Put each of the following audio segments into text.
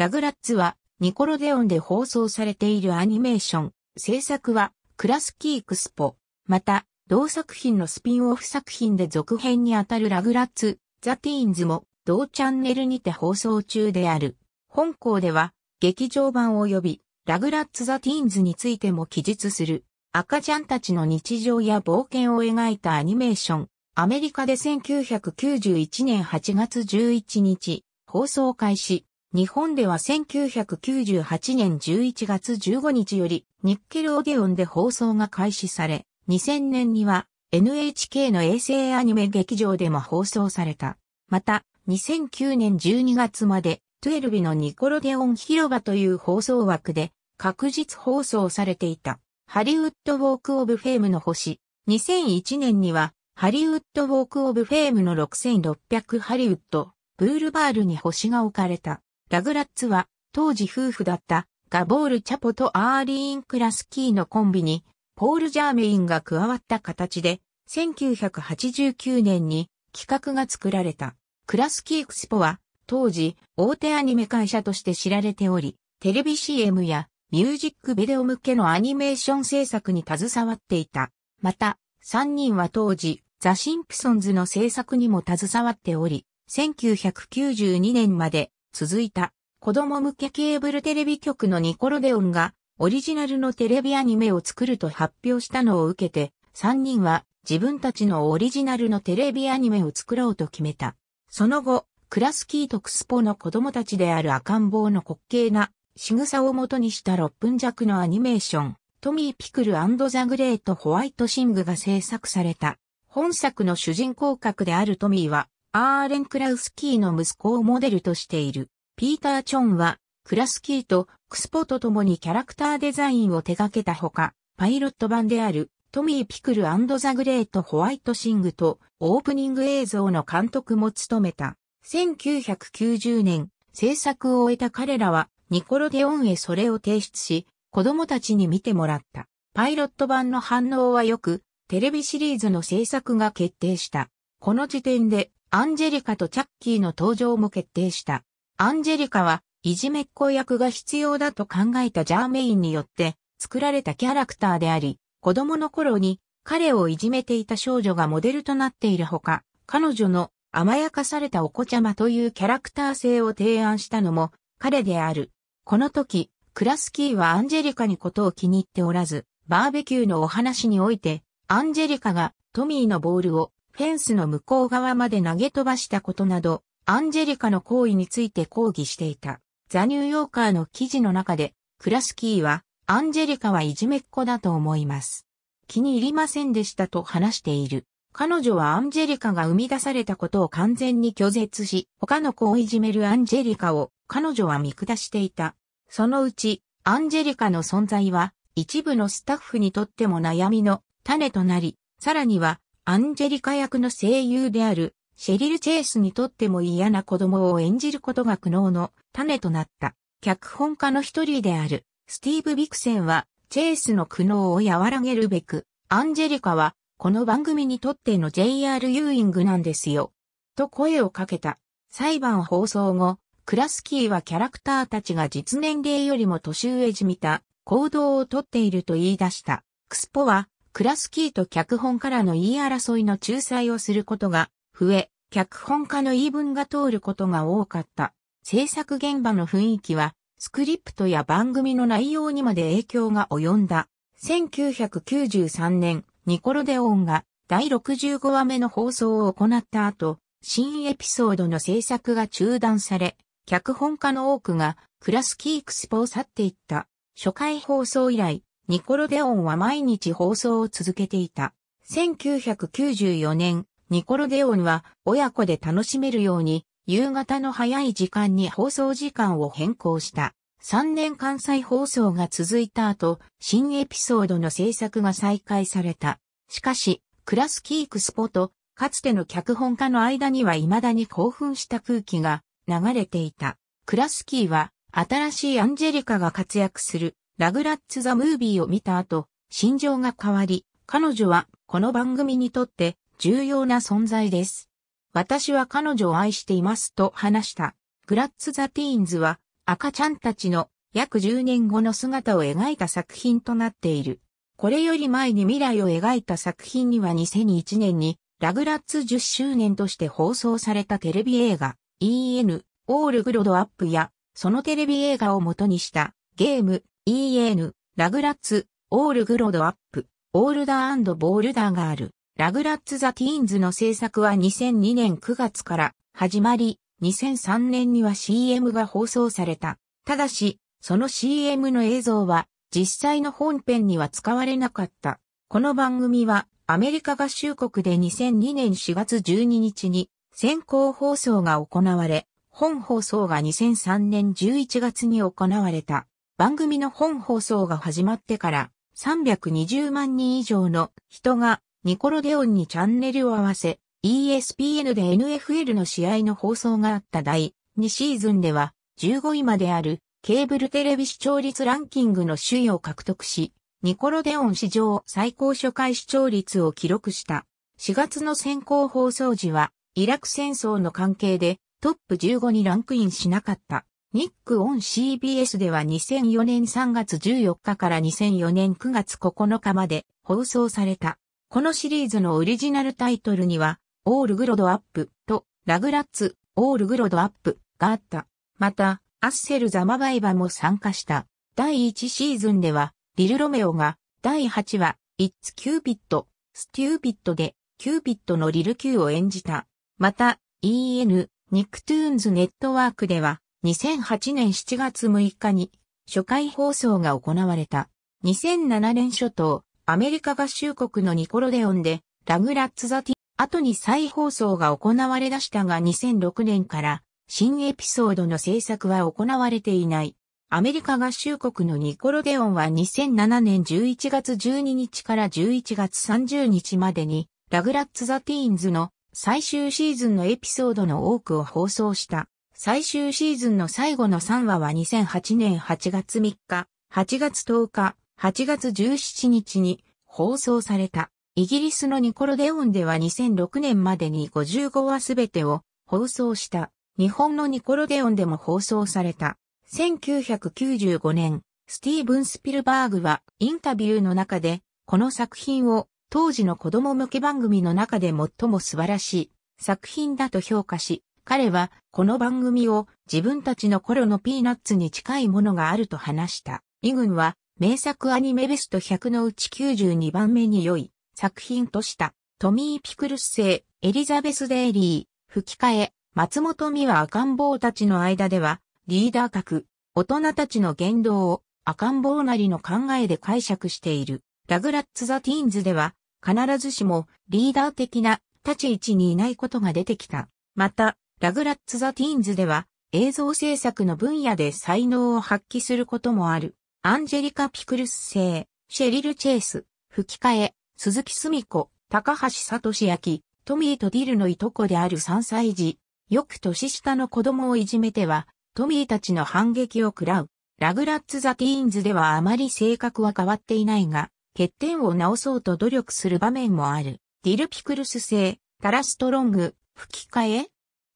ラグラッツはニコロデオンで放送されているアニメーション、制作はクラスキークスポ、また同作品のスピンオフ作品で続編にあたるラグラッツ、ザ・ティーンズも同チャンネルにて放送中である。本校では劇場版及びラグラッツ・ザ・ティーンズについても記述する赤ちゃんたちの日常や冒険を描いたアニメーション、アメリカで1991年8月11日、放送開始。日本では1998年11月15日よりニッケルオデオンで放送が開始され、2000年には NHK の衛星アニメ劇場でも放送された。また、2009年12月まで、12のニコロデオン広場という放送枠で、確実放送されていた。ハリウッドウォークオブフェームの星。2001年には、ハリウッドウォークオブフェームの6600ハリウッド、ブールバールに星が置かれた。ラグラッツは、当時夫婦だったガボール・チャポとアーリーン・クラスキーのコンビに、ポール・ジャーメインが加わった形で、1989年に企画が作られた。クラスキー・クスポは、当時、大手アニメ会社として知られており、テレビ CM やミュージックビデオ向けのアニメーション制作に携わっていた。また、3人は当時、ザ・シンプソンズの制作にも携わっており、1992年まで続いた子供向けケーブルテレビ局のニコロデオンがオリジナルのテレビアニメを作ると発表したのを受けて3人は自分たちのオリジナルのテレビアニメを作ろうと決めた。その後、クラスキーとクスポの子供たちである赤ん坊の滑稽な仕草を元にした6分弱のアニメーション、トミー・ピクルザ・グレート・ホワイト・シングが制作された。本作の主人公格であるトミーは、アーレン・クラウスキーの息子をモデルとしている。ピーター・チョンは、クラスキーとクスポと共にキャラクターデザインを手掛けたほか、パイロット版であるトミー・ピクルザ・グレート・ホワイト・シングとオープニング映像の監督も務めた。1990年、制作を終えた彼らはニコロデオンへそれを提出し、子供たちに見てもらった。パイロット版の反応は良く、テレビシリーズの制作が決定した。この時点でアンジェリカとチャッキーの登場も決定した。アンジェリカは、いじめっ子役が必要だと考えたジャーメインによって作られたキャラクターであり、子供の頃に彼をいじめていた少女がモデルとなっているほか、彼女の甘やかされたお子ちゃまというキャラクター性を提案したのも彼である。この時、クラスキーはアンジェリカにことを気に入っておらず、バーベキューのお話において、アンジェリカがトミーのボールをフェンスの向こう側まで投げ飛ばしたことなど、アンジェリカの行為について抗議していた。ザ・ニューヨーカーの記事の中で、クラスキーは、アンジェリカはいじめっ子だと思います。気に入りませんでしたと話している。彼女はアンジェリカが生み出されたことを完全に拒絶し、他の子をいじめるアンジェリカを彼女は見下していた。そのうち、アンジェリカの存在は一部のスタッフにとっても悩みの種となり、さらにはアンジェリカ役の声優であるシェリル・チェイスにとっても嫌な子供を演じることが苦悩の種となった。脚本家の一人であるスティーブ・ビクセンはチェイスの苦悩を和らげるべく、アンジェリカはこの番組にとっての JR ユーイングなんですよ。と声をかけた。裁判放送後、クラスキーはキャラクターたちが実年齢よりも年上じみた行動をとっていると言い出した。クスポはクラスキーと脚本からの言い争いの仲裁をすることが増え、脚本家の言い分が通ることが多かった。制作現場の雰囲気は、スクリプトや番組の内容にまで影響が及んだ。1993年、ニコロデオンが第65話目の放送を行った後、新エピソードの制作が中断され、脚本家の多くがクラスキークスポを去っていった。初回放送以来、ニコロデオンは毎日放送を続けていた。1994年、ニコロデオンは親子で楽しめるように夕方の早い時間に放送時間を変更した。3年関西放送が続いた後、新エピソードの制作が再開された。しかし、クラスキークスポと、かつての脚本家の間には未だに興奮した空気が流れていた。クラスキーは、新しいアンジェリカが活躍するラグラッツ・ザ・ムービーを見た後、心情が変わり、彼女はこの番組にとって重要な存在です。私は彼女を愛していますと話した。グラッツ・ザ・ティーンズは赤ちゃんたちの約10年後の姿を描いた作品となっている。これより前に未来を描いた作品には2001年にラグラッツ10周年として放送されたテレビ映画 EN オールグロードアップやそのテレビ映画を元にしたゲーム EN、ラグラッツ、オールグロードアップ、オールダーボールダーがある。ラグラッツ・ザ・ティーンズの制作は2002年9月から始まり、2003年には CM が放送された。ただし、その CM の映像は実際の本編には使われなかった。この番組はアメリカ合衆国で2002年4月12日に先行放送が行われ、本放送が2003年11月に行われた。番組の本放送が始まってから320万人以上の人がニコロデオンにチャンネルを合わせ、ESPN で NFL の試合の放送があった第2シーズンでは15位まであるケーブルテレビ視聴率ランキングの首位を獲得し、ニコロデオン史上最高初回視聴率を記録した。4月の先行放送時は、イラク戦争の関係でトップ15にランクインしなかった。ニックオン CBS では2004年3月14日から2004年9月9日まで放送された。このシリーズのオリジナルタイトルには、オールグロドアップとラグラッツ、オールグロドアップがあった。また、アッセル・ザマバイバも参加した。第1シーズンでは、リル・ロメオが、第8話、イッツ・キューピット、ステューピットで、キューピットのリル・キューを演じた。また、EN、ニックトゥーンズ・ネットワークでは、2008年7月6日に初回放送が行われた。2007年初頭、アメリカ合衆国のニコロデオンでラグラッツ・ザ・ティ後に再放送が行われ出したが2006年から新エピソードの制作は行われていない。アメリカ合衆国のニコロデオンは2007年11月12日から11月30日までにラグラッツ・ザ・ティーンズの最終シーズンのエピソードの多くを放送した。最終シーズンの最後の3話は2008年8月3日、8月10日、8月17日に放送された。イギリスのニコロデオンでは2006年までに55話すべてを放送した。日本のニコロデオンでも放送された。1995年、スティーブン・スピルバーグはインタビューの中で、この作品を当時の子供向け番組の中で最も素晴らしい作品だと評価し、彼はこの番組を自分たちの頃のピーナッツに近いものがあると話した。イグンは名作アニメベスト100のうち92番目に良い作品とした。トミー・ピクルス製、エリザベス・デイリー、吹き替え、松本美和赤ん坊たちの間では、リーダー格、大人たちの言動を赤ん坊なりの考えで解釈している。ラグラッツ・ザ・ティーンズでは、必ずしもリーダー的な立ち位置にいないことが出てきた。また、ラグラッツ・ザ・ティーンズでは映像制作の分野で才能を発揮することもある。アンジェリカ・ピクルス製、シェリル・チェイス、吹き替え、鈴木すみ子、高橋聡明、トミーとディルのいとこである3歳児、よく年下の子供をいじめては、トミーたちの反撃を喰らう。ラグラッツ・ザ・ティーンズではあまり性格は変わっていないが、欠点を直そうと努力する場面もある。ディル・ピクルス製、タラ・ストロング、吹き替え、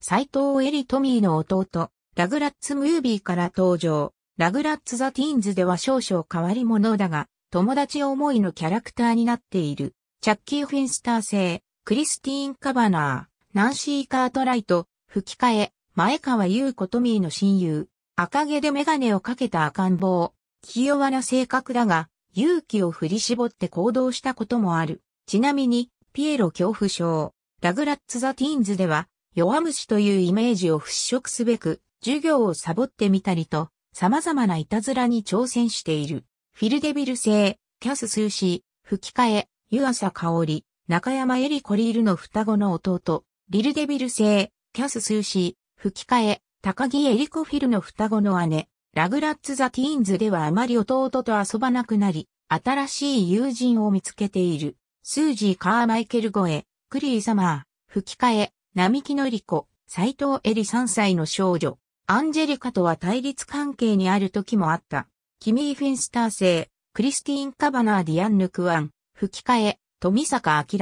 斎藤エリトミーの弟、ラグラッツムービーから登場。ラグラッツザティーンズでは少々変わり者だが、友達思いのキャラクターになっている。チャッキー・フィンスター製、クリスティーン・カバナー、ナンシー・カートライト、吹き替え、前川優子トミーの親友、赤毛でメガネをかけた赤ん坊、気弱な性格だが、勇気を振り絞って行動したこともある。ちなみに、ピエロ恐怖症、ラグラッツ・ザ・ティーンズでは、弱虫というイメージを払拭すべく、授業をサボってみたりと、様々ないたずらに挑戦している。フィルデビル製、キャス・スーシー、吹き替え、湯浅香織、中山エリコリールの双子の弟、リルデビル製、キャス・スーシー、吹き替え、高木エリコフィルの双子の姉、ラグラッツ・ザ・ティーンズではあまり弟と遊ばなくなり、新しい友人を見つけている。スージー・カーマイケルエ、クリー・サマー、吹き替え、並木のり子、斎藤恵里3歳の少女、アンジェリカとは対立関係にある時もあった。キミー・フィンスター製、クリスティーン・カバナー・ディアンヌ・クアン、吹き替え、富坂明。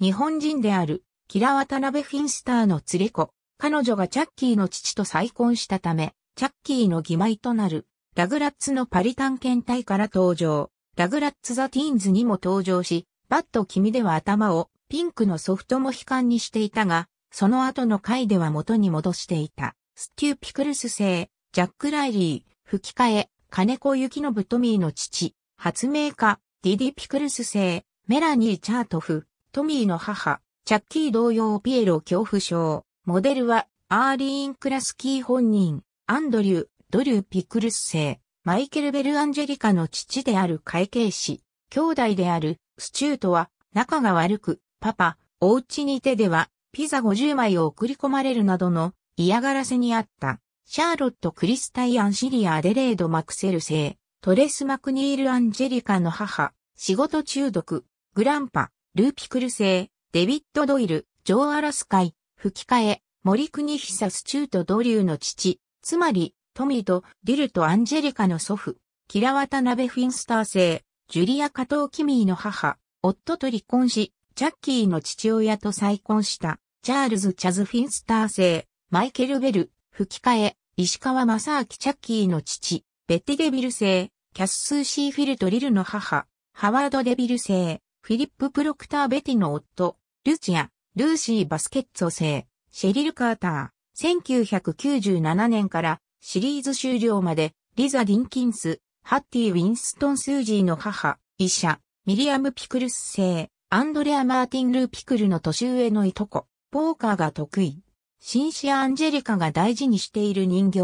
日本人である、キラ・ワタナベ・フィンスターの連れ子。彼女がチャッキーの父と再婚したため、チャッキーの義妹となる、ラグラッツのパリ探検隊から登場。ラグラッツ・ザ・ティーンズにも登場し、バット君では頭をピンクのソフトモヒカンにしていたが、その後の回では元に戻していた、ステューピクルス製、ジャック・ライリー、吹き替え、金子幸信トミーの父、発明家、ディディ・ピクルス製、メラニー・チャートフ、トミーの母、チャッキー同様ピエロ恐怖症、モデルは、アーリーン・クラスキー本人、アンドリュー、ドリュー・ピクルス製、マイケル・ベル・アンジェリカの父である会計士、兄弟である、スチュートは、仲が悪く、パパ、お家にいてでは、ピザ50枚を送り込まれるなどの嫌がらせにあった、シャーロット・クリスタイアン・シリア・アデレード・マクセル製、トレス・マクニール・アンジェリカの母、仕事中毒、グランパ、ルーピクル製、デビッド・ドイル、ジョー・アラスカイ、吹き替え、森国サスチュート・ドリューの父、つまり、トミーとディルとアンジェリカの祖父、キラワタ・ナベ・フィンスター製、ジュリア・カトー・キミーの母、夫と離婚し、チャッキーの父親と再婚した。チャールズ・チャズ・フィンスター製、マイケル・ベル、吹き替え、石川正明チャッキーの父、ベッティ・デビル製、キャッスー・シーフィルト・リルの母、ハワード・デビル製、フィリップ・プロクター・ベティの夫、ルチア、ルーシー・バスケッツォ製、シェリル・カーター、1997年からシリーズ終了まで、リザ・ディンキンス、ハッティ・ウィンストン・スージーの母、医者、ミリアム・ピクルス製、アンドレア・マーティン・ルー・ピクルの年上のいとこ、ポーカーが得意。シンシア・アンジェリカが大事にしている人形、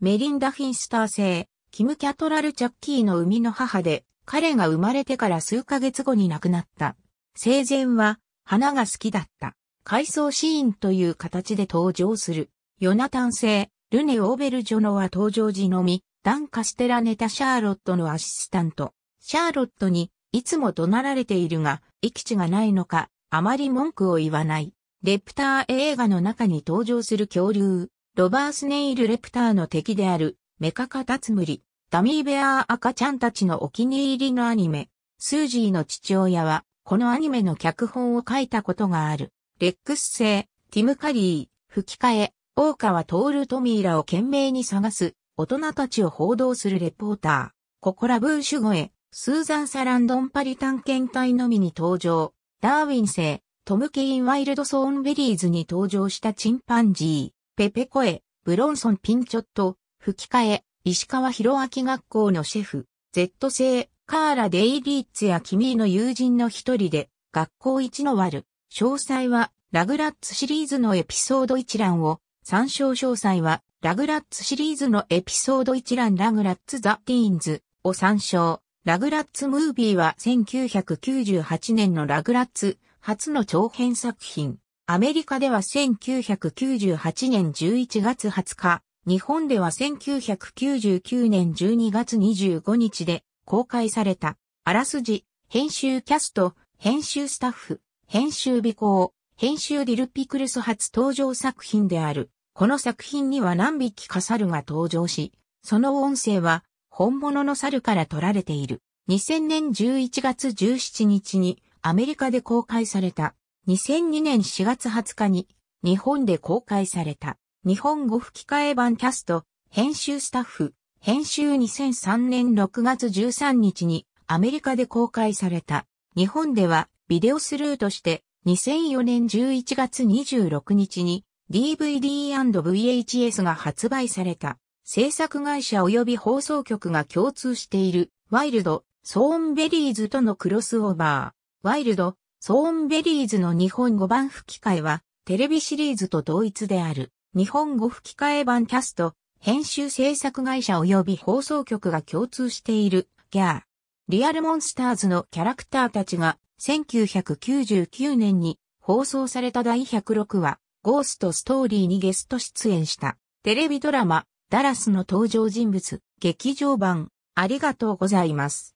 メリンダ・フィンスター製、キム・キャトラル・チャッキーの生みの母で、彼が生まれてから数ヶ月後に亡くなった。生前は、花が好きだった。回想シーンという形で登場する。ヨナタン製、ルネ・オーベルジョノは登場時のみ、ダン・カステラネタ・シャーロットのアシスタント。シャーロットに、いつも怒鳴られているが、息地がないのか、あまり文句を言わない。レプター映画の中に登場する恐竜、ロバースネイル・レプターの敵である、メカカタツムリ、ダミーベアー赤ちゃんたちのお気に入りのアニメ、スージーの父親は、このアニメの脚本を書いたことがある。レックス製、ティム・カリー、吹き替え、大川徹トミーらを懸命に探す、大人たちを報道するレポーター、ココラブーシュゴエ、スーザン・サランドンパリ探検隊のみに登場、ダーウィン製、トム・ケイン・ワイルド・ソーンベリーズに登場したチンパンジー、ペペコエ、ブロンソン・ピンチョット、吹き替え、石川博明学校のシェフ、Z 製、カーラ・デイリーツや君の友人の一人で、学校一の割る。詳細は、ラグラッツシリーズのエピソード一覧を、参照詳細は、ラグラッツシリーズのエピソード一覧ラグラッツザ・ティーンズを参照。ラグラッツムービーは1998年のラグラッツ初の長編作品。アメリカでは1998年11月20日、日本では1999年12月25日で公開された。あらすじ、編集キャスト、編集スタッフ、編集尾行、編集ディルピクルス初登場作品である。この作品には何匹か猿が登場し、その音声は本物の猿から取られている。2000年11月17日にアメリカで公開された。2002年4月20日に日本で公開された日本語吹き替え版キャスト、編集スタッフ、編集2003年6月13日にアメリカで公開された。日本ではビデオスルーとして2004年11月26日に DVD&VHS が発売された。制作会社及び放送局が共通しているワイルド、ソーンベリーズとのクロスオーバー。ワイルド、ソーンベリーズの日本語版吹き替えは、テレビシリーズと同一である、日本語吹き替え版キャスト、編集制作会社及び放送局が共通している、ギャー。リアルモンスターズのキャラクターたちが、1999年に放送された第106話、ゴーストストーリーにゲスト出演した、テレビドラマ、ダラスの登場人物、劇場版、ありがとうございます。